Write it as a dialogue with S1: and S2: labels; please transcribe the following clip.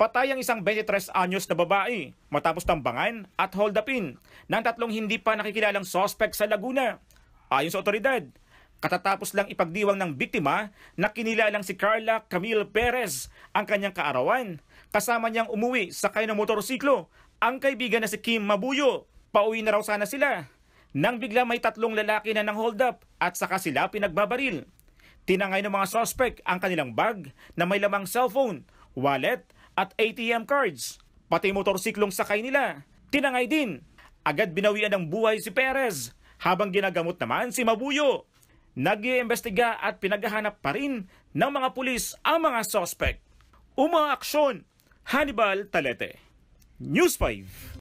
S1: Patay ang isang 23 anyos na babae matapos tambangan at holdapin ng tatlong hindi pa nakikilalang sospek sa Laguna. Ayon sa otoridad, katatapos lang ipagdiwang ng biktima na kinilalang si Carla Camille Perez ang kanyang kaarawan. Kasama niyang umuwi sa ng motorsiklo ang kaibigan na si Kim Mabuyo. Pauwi na raw sana sila. Nang bigla may tatlong lalaki na nang hold up at saka sila pinagbabaril. Tinangay ng mga sospek ang kanilang bag na may lamang cellphone, wallet at ATM cards, pati motorsiklong sakay nila. Tinangay din. Agad binawian ng buhay si Perez habang ginagamot naman si Mabuyo. Nag-iimbestiga at pinaghahanap pa rin ng mga pulis ang mga suspect. Umaaksyon, Hannibal Talete. News 5.